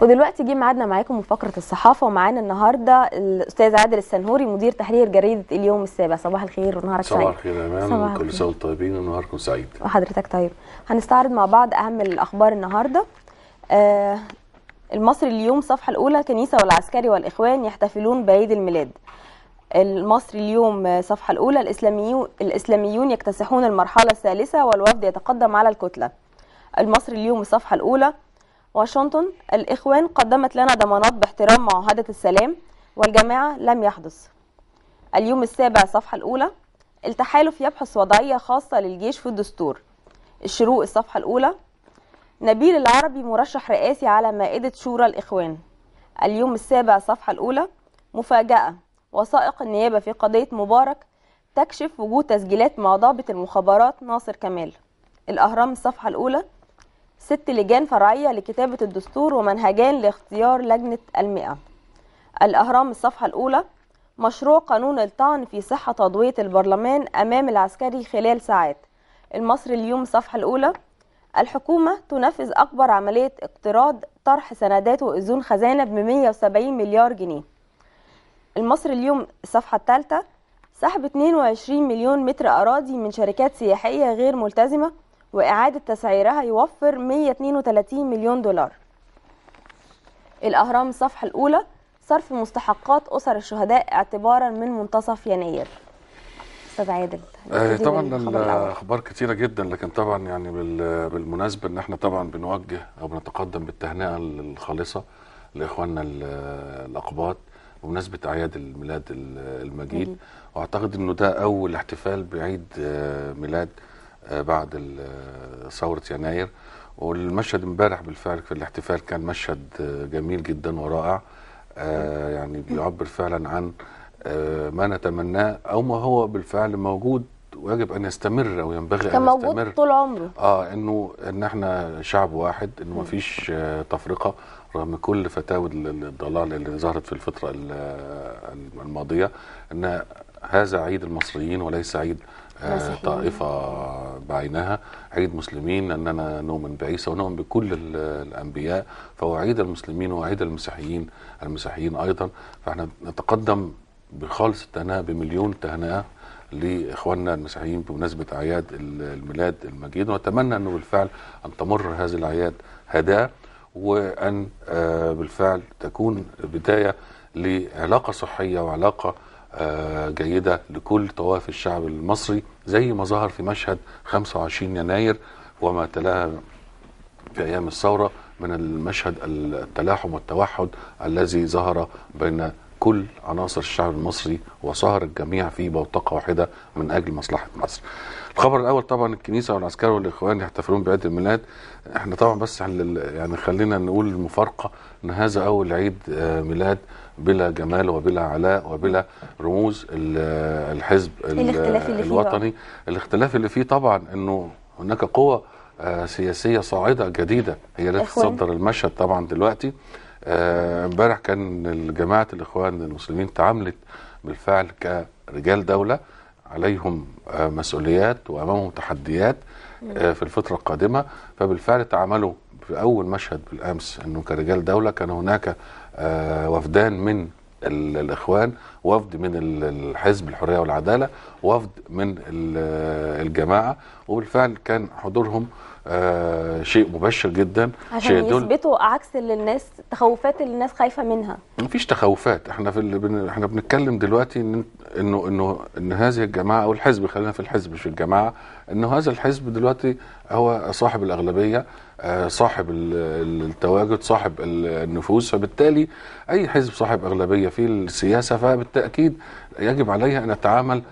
ودلوقتي جه ميعادنا معاكم من فقره الصحافه ومعانا النهارده الاستاذ عادل السنهوري مدير تحرير جريده اليوم السابع صباح الخير ونهارك سعيد صباح الخير يا امان كل سنه وانتم طيبين ونهاركم سعيد وحضرتك طيب هنستعرض مع بعض اهم الاخبار النهارده آه المصري اليوم صفحة الاولى كنيسه والعسكري والاخوان يحتفلون بعيد الميلاد المصري اليوم صفحة الاولى الاسلاميون الاسلاميون يكتسحون المرحله الثالثه والوفد يتقدم على الكتله المصري اليوم الصفحه الاولى واشنطن الإخوان قدمت لنا ضمانات باحترام معاهدة السلام والجماعة لم يحدث اليوم السابع صفحة الأولى التحالف يبحث وضعية خاصة للجيش في الدستور الشروق الصفحة الأولى نبيل العربي مرشح رئاسي على مائدة شورى الإخوان اليوم السابع صفحة الأولى مفاجأة وثائق النيابة في قضية مبارك تكشف وجود تسجيلات مع ضابط المخابرات ناصر كمال الأهرام الصفحة الأولى ست لجان فرعية لكتابة الدستور ومنهجان لاختيار لجنة المئة الأهرام الصفحة الأولى مشروع قانون الطعن في صحة عضوية البرلمان أمام العسكري خلال ساعات المصري اليوم الصفحة الأولى الحكومة تنفذ أكبر عملية اقتراض طرح سندات وإذون خزانة ب 170 مليار جنيه المصري اليوم الصفحة الثالثة سحب 22 مليون متر أراضي من شركات سياحية غير ملتزمة وإعادة تسعيرها يوفر 132 مليون دولار الأهرام الصفحة الأولى صرف مستحقات أسر الشهداء اعتبارا من منتصف يناير أستاذ عادل آه، طبعا الأخبار كتيرة جدا لكن طبعا يعني بالمناسبة إن احنا طبعا بنوجه أو بنتقدم بالتهنئة الخالصة لإخواننا الأقباط بمناسبة أعياد الميلاد المجيد وأعتقد إنه ده أول احتفال بعيد آه، ميلاد آه، بعد آه، ثورة يناير والمشهد امبارح بالفعل في الاحتفال كان مشهد آه، جميل جدا ورائع يعني بيعبر فعلا عن ما نتمناه او ما هو بالفعل موجود ويجب ان يستمر او ينبغي ان يستمر طول عمره اه انه ان احنا شعب واحد انه ما فيش تفرقه رغم كل فتاوى الضلال اللي ظهرت في الفتره الماضيه ان هذا عيد المصريين وليس عيد آه، طائفة بعينها عيد مسلمين أننا نؤمن بعيسى ونؤمن بكل الأنبياء فهو عيد المسلمين وعيد المسيحيين المسيحيين أيضا فإحنا نتقدم بخالص التهنئة بمليون تهنئة لاخواننا المسيحيين بمناسبه اعياد الميلاد المجيد ونتمنى انه بالفعل ان تمر هذه الاعياد هادئه وان آه، بالفعل تكون بدايه لعلاقه صحيه وعلاقه آه، جيدة لكل طوائف الشعب المصري زي ما ظهر في مشهد 25 يناير وما تلاها في أيام الثورة من المشهد التلاحم والتوحد الذي ظهر بين كل عناصر الشعب المصري وصهر الجميع في بوتقة واحدة من أجل مصلحة مصر الخبر الأول طبعا الكنيسة والعسكر والإخوان يحتفلون بعيد الميلاد احنا طبعا بس يعني خلينا نقول المفارقة أن هذا أول عيد آه، ميلاد بلا جمال وبلا علاء وبلا رموز الحزب الاختلاف اللي الوطني فيه الاختلاف اللي فيه طبعا انه هناك قوة آه، سياسية صاعدة جديدة هي التي تصدر المشهد طبعا دلوقتي آه، امبارح كان جماعة الإخوان المسلمين تعاملت بالفعل كرجال دولة عليهم آه، مسؤوليات وأمامهم تحديات في الفترة القادمة فبالفعل تعاملوا في أول مشهد بالأمس أنه كرجال دولة كان هناك آه، وفدان من الاخوان وفد من الحزب الحريه والعداله وفد من الجماعه وبالفعل كان حضورهم آه، شيء مبشر جدا عشان يثبتوا عكس اللي الناس تخوفات اللي الناس خايفه منها مفيش تخوفات احنا في اللي بن... احنا بنتكلم دلوقتي إن... انه انه ان هذه الجماعه او الحزب خلينا في الحزب مش في الجماعه انه هذا الحزب دلوقتي هو صاحب الاغلبيه آه، صاحب التواجد صاحب النفوذ فبالتالي اي حزب صاحب اغلبيه في السياسه فبالتاكيد يجب عليه ان يتعامل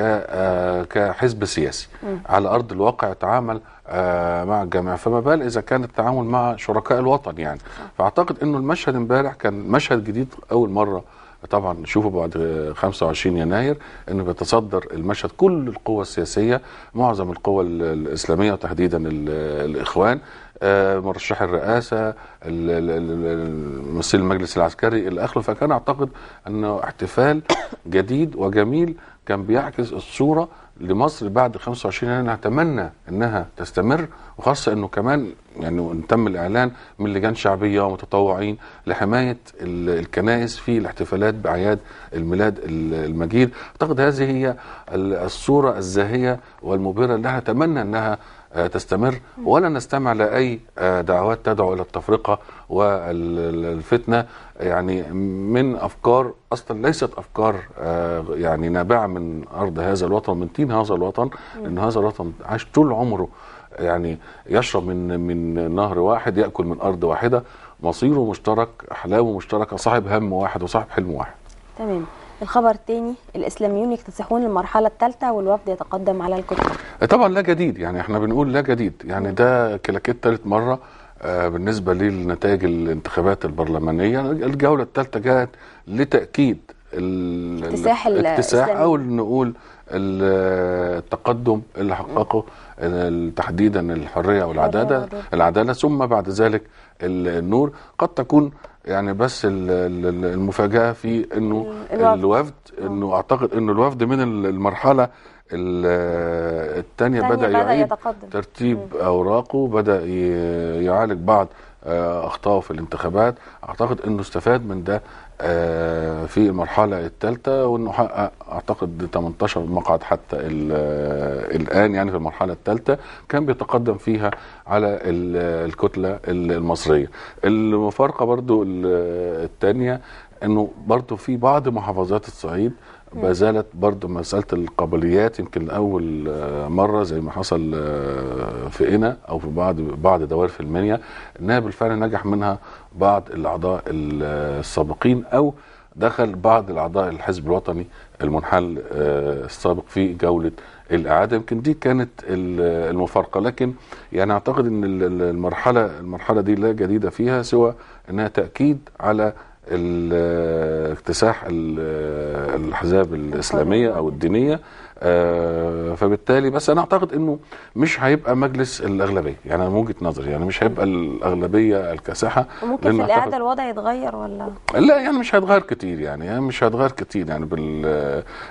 آه، كحزب سياسي على ارض الواقع تعامل آه، مع الجماعه فما بال اذا كان التعامل مع شركاء الوطن يعني فاعتقد انه المشهد امبارح كان مشهد جديد اول مره طبعا نشوفه بعد 25 آه، يناير انه بيتصدر المشهد كل القوى السياسيه معظم القوى الاسلاميه وتحديدا الاخوان مرشح الرئاسه ممثل المجلس العسكري الى اخره فكان اعتقد انه احتفال جديد وجميل كان بيعكس الصوره لمصر بعد 25 يناير نتمنى انها تستمر وخاصه انه كمان يعني تم الاعلان من لجان شعبيه ومتطوعين لحمايه الكنائس في الاحتفالات باعياد الميلاد المجيد اعتقد هذه هي الصوره الزاهيه والمبهره اللي نتمنى انها آه، تستمر ولا نستمع لاي آه، دعوات تدعو الى التفرقه والفتنه يعني من افكار اصلا ليست افكار آه، يعني نابعه من ارض هذا الوطن من طين هذا الوطن ان هذا الوطن عاش طول عمره يعني يشرب من من نهر واحد ياكل من ارض واحده مصيره مشترك احلامه مشتركه صاحب هم واحد وصاحب حلم واحد تمام الخبر الثاني الاسلاميون يكتسحون المرحله الثالثه والوفد يتقدم على الكتله طبعا لا جديد يعني احنا بنقول لا جديد يعني ده كلاكيت ثالث مره آه، بالنسبه للنتائج الانتخابات البرلمانيه الجوله الثالثه جاءت لتاكيد الاكتساح الاكتساح او نقول التقدم اللي حققه تحديدا الحريه والعداله العداله ثم بعد ذلك النور قد تكون يعني بس المفاجاه في انه الوفد آه. انه اعتقد انه الوفد من المرحله الثانيه بدا يعيد ترتيب اوراقه بدا يعالج بعض آه، اخطائه في الانتخابات اعتقد انه استفاد من ده آه، في المرحله الثالثه وانه حقق اعتقد 18 مقعد حتى آه، الان يعني في المرحله الثالثه كان بيتقدم فيها على الكتله المصريه المفارقه برضو الثانيه انه برضو في بعض محافظات الصعيد ما زالت برضه مساله القابليات يمكن اول آه، مره زي ما حصل آه، في قنا او في بعض بعض دوائر في المنيا انها بالفعل نجح منها بعض الاعضاء آه، السابقين او دخل بعض الاعضاء الحزب الوطني المنحل السابق في جوله الاعاده يمكن دي كانت المفارقه لكن يعني اعتقد ان المرحله المرحله دي لا جديده فيها سوى انها تاكيد على اكتساح الاحزاب الاسلاميه او الدينيه آه، فبالتالي بس انا اعتقد انه مش هيبقى مجلس الاغلبيه يعني انا من وجهه نظري يعني مش هيبقى الاغلبيه الكاسحه ممكن في القعده الوضع يتغير ولا لا يعني مش هيتغير كتير يعني, يعني مش هيتغير كتير يعني بال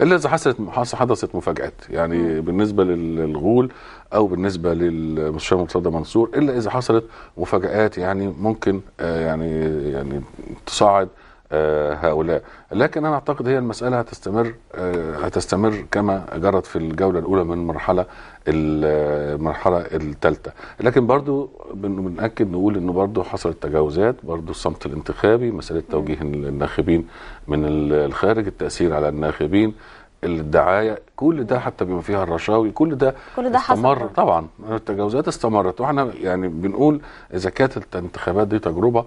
الا اذا حصلت حدثت مفاجات يعني بالنسبه للغول او بالنسبه للمستشار مرتضى منصور الا اذا حصلت مفاجات يعني ممكن آه، يعني يعني تصاعد آه، هؤلاء لكن انا اعتقد هي المساله هتستمر آه، هتستمر كما جرت في الجوله الاولى من المرحله المرحله آه، الثالثه لكن برضو بنأكد نقول انه برضو حصلت تجاوزات برضو الصمت الانتخابي مساله توجيه الناخبين من الخارج التاثير على الناخبين الدعايه كل ده حتى بما فيها الرشاوي كل ده كل ده استمر حصل. طبعا التجاوزات استمرت واحنا يعني بنقول اذا كانت الانتخابات دي تجربه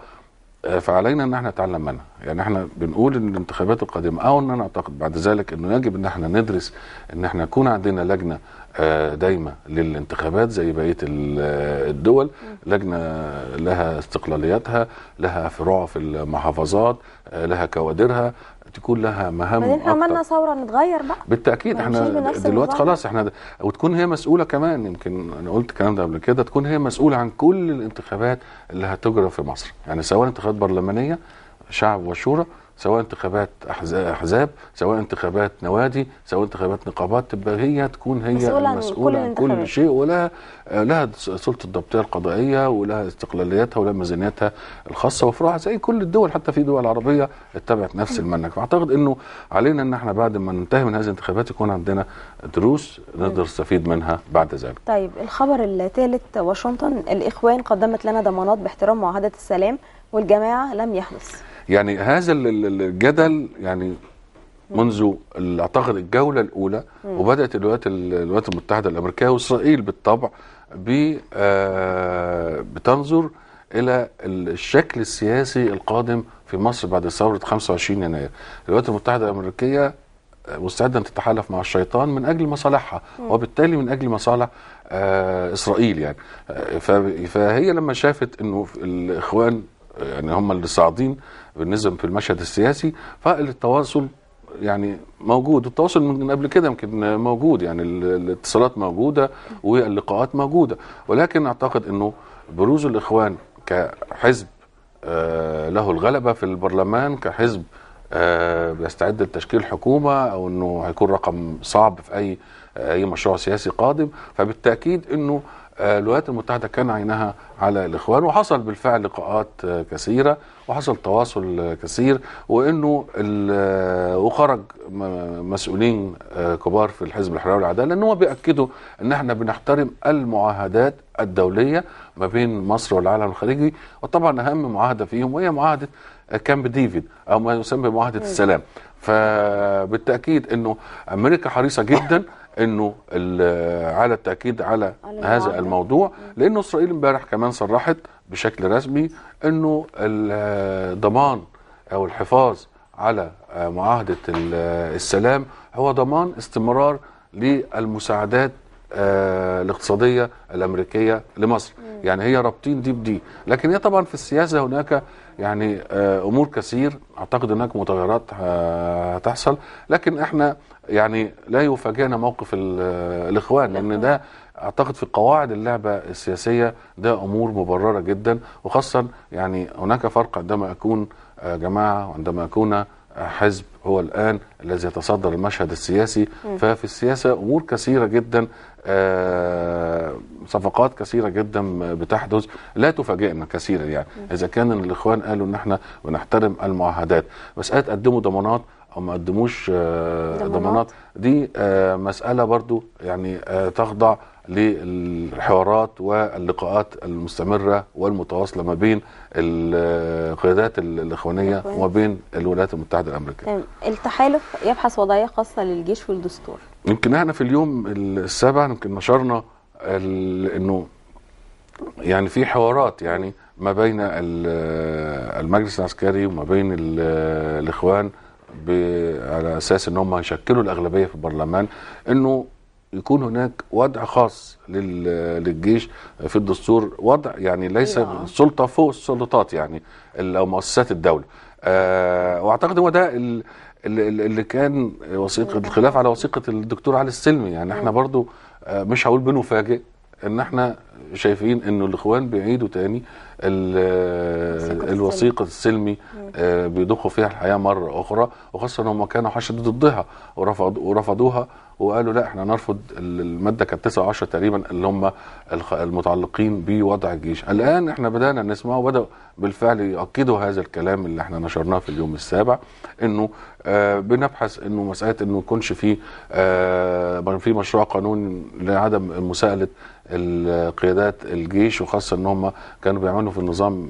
فعلينا ان احنا نتعلم منها يعني احنا بنقول ان الانتخابات القادمه او ان انا اعتقد بعد ذلك انه يجب ان احنا ندرس ان احنا يكون عندنا لجنه آه، دايمه للانتخابات زي بقيه آه، الدول لجنه لها استقلالياتها لها فروع في المحافظات آه، لها كوادرها تكون لها مهام بعدين احنا عملنا ثوره نتغير بقى بالتاكيد احنا دلوقتي خلاص احنا وتكون هي مسؤوله كمان يمكن انا قلت الكلام ده قبل كده تكون هي مسؤوله عن كل الانتخابات اللي هتجرى في مصر يعني سواء انتخابات برلمانيه شعب وشورى سواء انتخابات احزاب سواء انتخابات نوادي سواء انتخابات نقابات تبقى هي تكون هي المسؤوله عن كل, كل شيء ولها آه، لها سلطه الضبطيه القضائيه ولها استقلاليتها ولها ميزانيتها الخاصه وفروعها زي كل الدول حتى في دول عربيه اتبعت نفس المنهج فاعتقد انه علينا ان احنا بعد ما ننتهي من هذه الانتخابات يكون عندنا دروس نقدر نستفيد منها بعد ذلك. طيب الخبر الثالث واشنطن الاخوان قدمت لنا ضمانات باحترام معاهده السلام والجماعه لم يحدث. يعني هذا الجدل يعني منذ اعتقد الجوله الاولى وبدات الولايات الولايات المتحده الامريكيه واسرائيل بالطبع آه، بتنظر الى الشكل السياسي القادم في مصر بعد ثوره 25 يناير الولايات المتحده الامريكيه آه، مستعده ان تتحالف مع الشيطان من اجل مصالحها وبالتالي من اجل مصالح آه، اسرائيل يعني فهي لما شافت انه الاخوان يعني هم اللي صاعدين بالنسبه في المشهد السياسي فالتواصل يعني موجود التواصل من قبل كده يمكن موجود يعني الاتصالات موجوده واللقاءات موجوده ولكن اعتقد انه بروز الاخوان كحزب آه، له الغلبه في البرلمان كحزب آه، بيستعد لتشكيل حكومه او انه هيكون رقم صعب في اي آه، اي مشروع سياسي قادم فبالتاكيد انه آه، الولايات المتحده كان عينها على الاخوان وحصل بالفعل لقاءات آه، كثيره وحصل تواصل آه، كثير وانه وخرج مسؤولين كبار في الحزب الحراري والعداله ان هم بياكدوا ان احنا بنحترم المعاهدات الدوليه ما بين مصر والعالم الخارجي وطبعا اهم معاهده فيهم وهي معاهده كامب ديفيد او ما يسمى بمعاهده السلام فبالتاكيد انه امريكا حريصه جدا انه على التاكيد على هذا الموضوع لانه اسرائيل امبارح كمان صرحت بشكل رسمي انه ضمان او الحفاظ على معاهده السلام هو ضمان استمرار للمساعدات آه، الاقتصاديه الامريكيه لمصر يعني هي رابطين دي بدي لكن هي طبعا في السياسه هناك يعني آه، امور كثير اعتقد هناك متغيرات آه، هتحصل لكن احنا يعني لا يفاجئنا موقف آه، الاخوان لان ده اعتقد في قواعد اللعبه السياسيه ده امور مبرره جدا وخاصه يعني هناك فرق عندما اكون جماعه وعندما اكون حزب هو الان الذي يتصدر المشهد السياسي ففي السياسه امور كثيره جدا آه، صفقات كثيره جدا بتحدث لا تفاجئنا كثيرا يعني اذا كان الاخوان قالوا ان احنا بنحترم المعاهدات مساله قدموا ضمانات او ما قدموش آه، ضمانات دي آه، مساله برضو يعني تخضع للحوارات واللقاءات المستمره والمتواصله ما بين القيادات الاخوانيه وما بين الولايات المتحده الامريكيه التحالف يبحث وضعيه خاصه للجيش والدستور يمكن احنا في اليوم السابع يمكن نشرنا انه يعني في حوارات يعني ما بين المجلس العسكري وما بين الاخوان على اساس ان هم هيشكلوا الاغلبيه في البرلمان انه يكون هناك وضع خاص للجيش في الدستور وضع يعني ليس سلطه فوق السلطات يعني او مؤسسات الدوله آه، واعتقد هو ده اللي كان وثيقه الخلاف على وثيقه الدكتور علي السلمي يعني احنا برضو آه، مش هقول بنفاجئ ان احنا شايفين انه الاخوان بيعيدوا تاني الوثيقه السلمي آه، بيضخوا فيها الحياه مره اخرى وخاصه ان هم كانوا حشد ضدها ورفض ورفضوها وقالوا لا احنا نرفض الماده كانت 9 و 10 تقريبا اللي هم المتعلقين بوضع الجيش الان احنا بدانا نسمعه وبداوا بالفعل يؤكدوا هذا الكلام اللي احنا نشرناه في اليوم السابع انه آه، بنبحث انه مساله انه يكونش في آه، في مشروع قانون لعدم مساءله القيادات الجيش وخاصه ان هم كانوا بيعملوا في النظام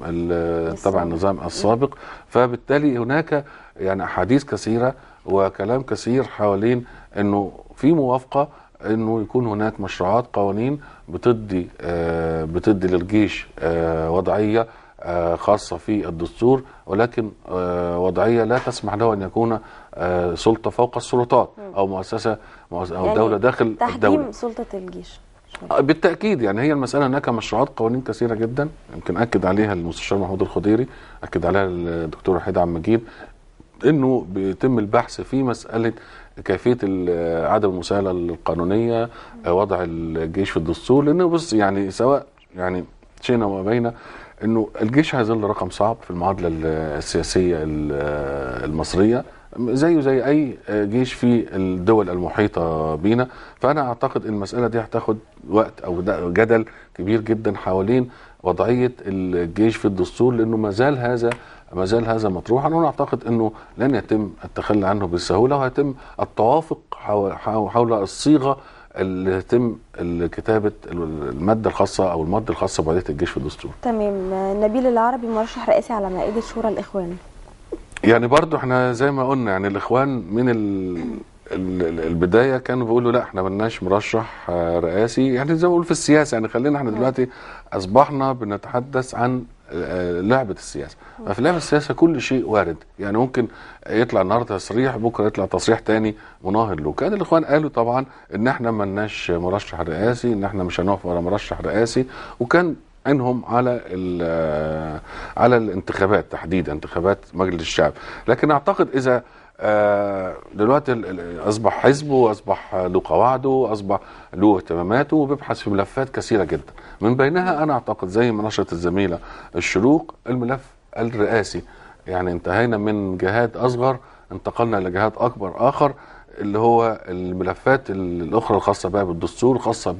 تبع النظام السابق فبالتالي هناك يعني احاديث كثيره وكلام كثير حوالين انه في موافقه انه يكون هناك مشروعات قوانين بتدي آه بتدي للجيش آه وضعيه آه خاصه في الدستور ولكن آه، وضعيه لا تسمح له ان يكون آه، سلطه فوق السلطات او مؤسسه, مؤسسة او يعني دوله داخل تحجيم الدوله تحجيم سلطه الجيش بالتاكيد يعني هي المساله هناك مشروعات قوانين كثيره جدا يمكن اكد عليها المستشار محمود الخضيري اكد عليها الدكتور وحيد عبد المجيد انه بيتم البحث في مساله كيفيه عدم المساءله القانونيه وضع الجيش في الدستور لانه بص يعني سواء يعني شئنا ما بينا انه الجيش هيظل رقم صعب في المعادله السياسيه المصريه زيه زي اي جيش في الدول المحيطه بينا فانا اعتقد المساله دي هتاخد وقت او جدل كبير جدا حوالين وضعيه الجيش في الدستور لانه ما زال هذا ما زال هذا مطروحا وانا اعتقد انه لن يتم التخلي عنه بالسهوله وهيتم التوافق حول الصيغه اللي يتم كتابه الماده الخاصه او الماده الخاصه بعديه الجيش في الدستور. تمام نبيل العربي مرشح رئاسي على مائده شورى الاخوان. يعني برضو احنا زي ما قلنا يعني الاخوان من ال... البدايه كانوا بيقولوا لا احنا ملناش مرشح رئاسي يعني زي ما بقول في السياسه يعني خلينا احنا دلوقتي اصبحنا بنتحدث عن آه، لعبه السياسه ففي لعبه السياسه كل شيء وارد يعني ممكن يطلع النهارده تصريح بكره يطلع تصريح تاني مناهض له كان الاخوان قالوا طبعا ان احنا ملناش مرشح رئاسي ان احنا مش هنقف ورا مرشح رئاسي وكان عينهم على آه، على الانتخابات تحديدا انتخابات مجلس الشعب لكن اعتقد اذا آه، دلوقتي اصبح حزبه واصبح له قواعده واصبح له اهتماماته وبيبحث في ملفات كثيره جدا من بينها انا اعتقد زي ما نشرت الزميله الشروق الملف الرئاسي يعني انتهينا من جهاد اصغر انتقلنا الى جهات اكبر اخر اللي هو الملفات الاخرى الخاصه بقى بالدستور خاصه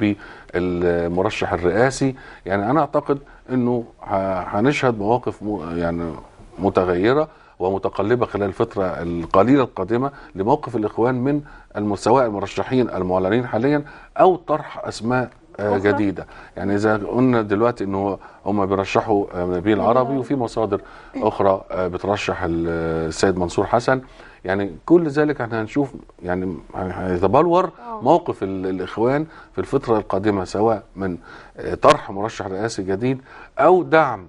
بالمرشح الرئاسي يعني انا اعتقد انه هنشهد مواقف يعني متغيره ومتقلبة خلال الفترة القليلة القادمة لموقف الإخوان من سواء المرشحين المعلنين حاليا أو طرح أسماء آه، جديده يعني اذا قلنا دلوقتي ان هم بيرشحوا آه، نبيل عربي نعم. وفي مصادر اخرى آه، بترشح السيد منصور حسن يعني كل ذلك احنا هنشوف يعني هيتبلور آه. موقف الاخوان في الفتره القادمه سواء من طرح مرشح رئاسي جديد او دعم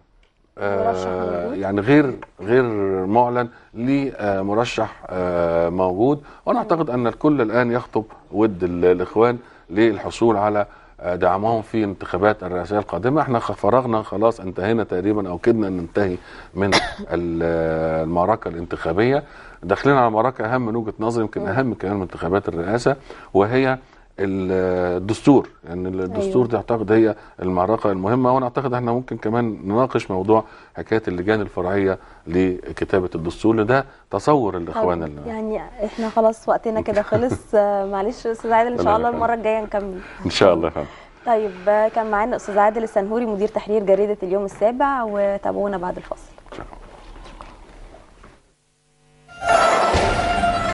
آه، يعني غير غير معلن لمرشح آه، موجود وانا اعتقد ان الكل الان يخطب ود الاخوان للحصول على دعمهم في انتخابات الرئاسيه القادمه احنا فرغنا خلاص انتهينا تقريبا او كدنا ننتهي من المعركه الانتخابيه داخلين على معركة اهم من وجهه نظري يمكن اهم كمان من انتخابات الرئاسه وهي الدستور يعني أيوه. الدستور أيوة. دي اعتقد هي المعركه المهمه وانا اعتقد احنا ممكن كمان نناقش موضوع حكايه اللجان الفرعيه لكتابه الدستور ده تصور الاخوان اللي يعني احنا خلاص وقتنا كده خلص معلش استاذ عادل ان شاء الله المره الجايه نكمل ان شاء الله فهم. طيب كان معانا استاذ عادل السنهوري مدير تحرير جريده اليوم السابع وتابعونا بعد الفاصل شكرا.